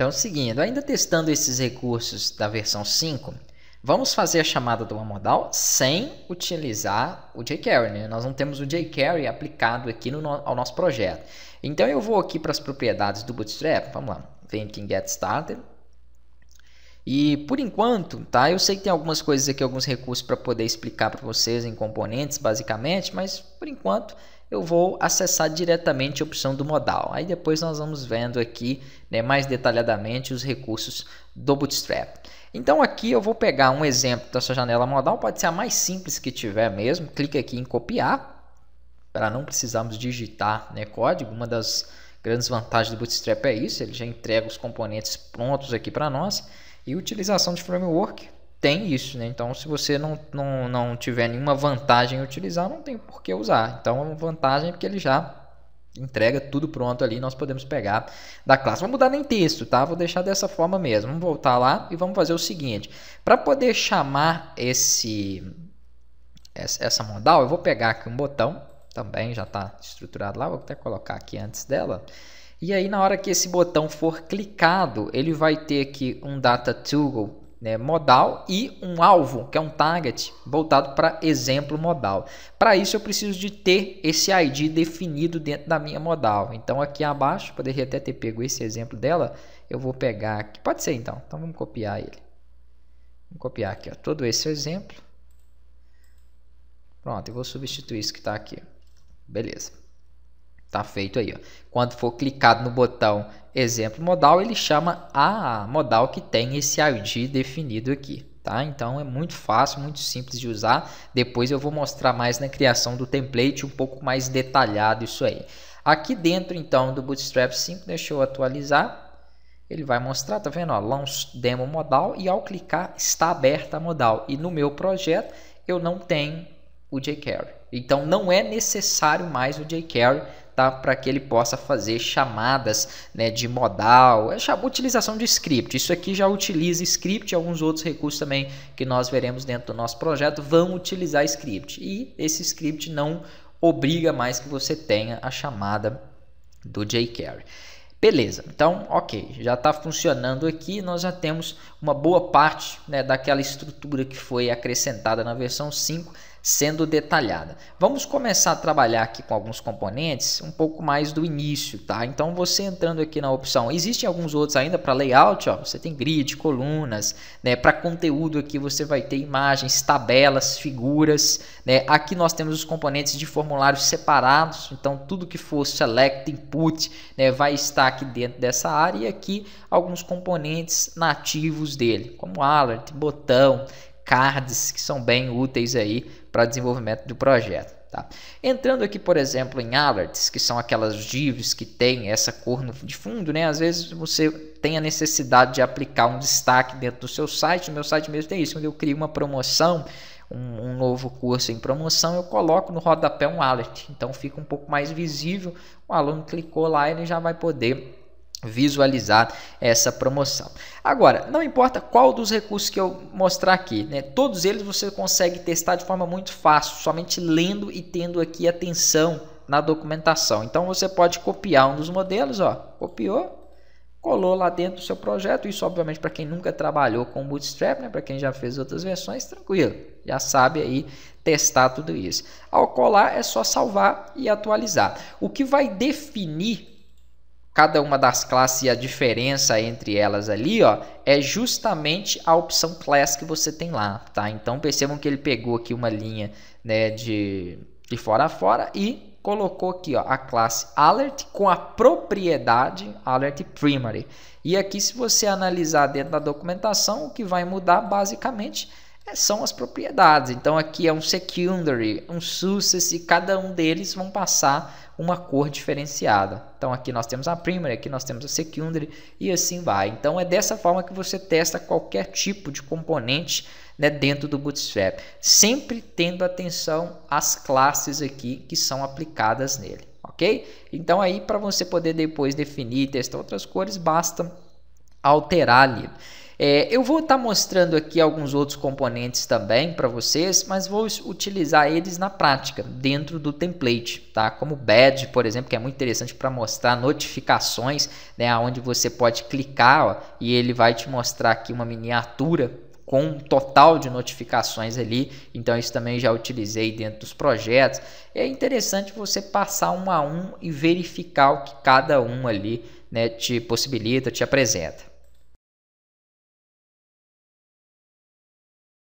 Então, é seguindo, ainda testando esses recursos da versão 5, vamos fazer a chamada de uma modal sem utilizar o jQuery. Né? Nós não temos o jQuery aplicado aqui no, ao nosso projeto. Então, eu vou aqui para as propriedades do Bootstrap. Vamos lá, vem aqui em Get Started. E por enquanto, tá? Eu sei que tem algumas coisas aqui, alguns recursos para poder explicar para vocês em componentes, basicamente, mas por enquanto eu vou acessar diretamente a opção do modal. Aí depois nós vamos vendo aqui né, mais detalhadamente os recursos do Bootstrap. Então aqui eu vou pegar um exemplo dessa janela modal, pode ser a mais simples que tiver mesmo. Clique aqui em copiar, para não precisarmos digitar né, código. Uma das grandes vantagens do Bootstrap é isso, ele já entrega os componentes prontos aqui para nós. E utilização de framework, tem isso, né? Então, se você não, não, não tiver nenhuma vantagem em utilizar, não tem por que usar. Então, é a vantagem é porque ele já entrega tudo pronto ali, nós podemos pegar da classe. Vamos mudar nem texto, tá? Vou deixar dessa forma mesmo. Vamos voltar lá e vamos fazer o seguinte. Para poder chamar esse essa modal, eu vou pegar aqui um botão, também já está estruturado lá, vou até colocar aqui antes dela. E aí, na hora que esse botão for clicado, ele vai ter aqui um Data Toggle né, modal e um alvo, que é um target, voltado para exemplo modal. Para isso, eu preciso de ter esse ID definido dentro da minha modal. Então, aqui abaixo, poderia até ter pego esse exemplo dela, eu vou pegar aqui. Pode ser, então. Então, vamos copiar ele. Vamos copiar aqui, ó, todo esse exemplo. Pronto, eu vou substituir isso que está aqui. Beleza. Tá feito aí. Ó. Quando for clicado no botão exemplo modal, ele chama a modal que tem esse ID definido aqui. Tá? Então é muito fácil, muito simples de usar. Depois eu vou mostrar mais na criação do template, um pouco mais detalhado isso aí. Aqui dentro então do Bootstrap 5, deixa eu atualizar. Ele vai mostrar, tá vendo? Ó, launch demo modal e ao clicar está aberta a modal. E no meu projeto eu não tenho o jQuery. Então não é necessário mais o jQuery tá? para que ele possa fazer chamadas né, de modal, é utilização de script. Isso aqui já utiliza script, e alguns outros recursos também que nós veremos dentro do nosso projeto vão utilizar script. E esse script não obriga mais que você tenha a chamada do jQuery. Beleza, então ok, já está funcionando aqui, nós já temos uma boa parte né, daquela estrutura que foi acrescentada na versão 5 sendo detalhada. Vamos começar a trabalhar aqui com alguns componentes um pouco mais do início, tá? Então você entrando aqui na opção, existem alguns outros ainda para layout, ó, você tem grid, colunas, né? Para conteúdo aqui você vai ter imagens, tabelas, figuras, né? Aqui nós temos os componentes de formulários separados, então tudo que for select, input, né, vai estar aqui dentro dessa área e aqui alguns componentes nativos dele, como alert, botão, cards que são bem úteis aí para desenvolvimento do projeto. Tá? Entrando aqui, por exemplo, em alerts, que são aquelas divs que tem essa cor no, de fundo, né? às vezes você tem a necessidade de aplicar um destaque dentro do seu site. No meu site mesmo tem isso, quando eu crio uma promoção, um, um, novo curso em promoção, eu coloco no rodapé um alert. Então fica um pouco mais visível. O aluno clicou lá, e ele já vai poder visualizar essa promoção. Agora, não importa qual dos recursos que eu mostrar aqui, né? Todos eles você consegue testar de forma muito fácil, somente lendo e tendo aqui atenção na documentação. Então você pode copiar um dos modelos, ó, copiou, colou lá dentro do seu projeto. Isso, obviamente, para quem nunca trabalhou com Bootstrap, né? para quem já fez outras versões, tranquilo, já sabe aí testar tudo isso. Ao colar, é só salvar e atualizar. O que vai definir cada uma das classes e a diferença entre elas ali, ó, é justamente a opção class que você tem lá, tá? Então percebam que ele pegou aqui uma linha, né, de, de fora a fora e colocou aqui, ó, a classe alert com a propriedade alert primary. E aqui se você analisar dentro da documentação, o que vai mudar basicamente é, são as propriedades. Então aqui é um secondary, um success e cada um deles vão passar uma cor diferenciada. Então aqui nós temos a primary, aqui nós temos a secondary e assim vai. Então é dessa forma que você testa qualquer tipo de componente né, dentro do Bootstrap, sempre tendo atenção às classes aqui que são aplicadas nele, ok? Então aí para você poder depois definir e testar outras cores, basta alterar ali. É, eu vou estar tá mostrando aqui alguns outros componentes também para vocês, mas vou utilizar eles na prática, dentro do template, tá? Como badge, por exemplo, que é muito interessante para mostrar notificações, né? Onde você pode clicar ó, e ele vai te mostrar aqui uma miniatura com um total de notificações ali. Então isso também já utilizei dentro dos projetos. É interessante você passar um a um e verificar o que cada um ali né, te possibilita, te apresenta.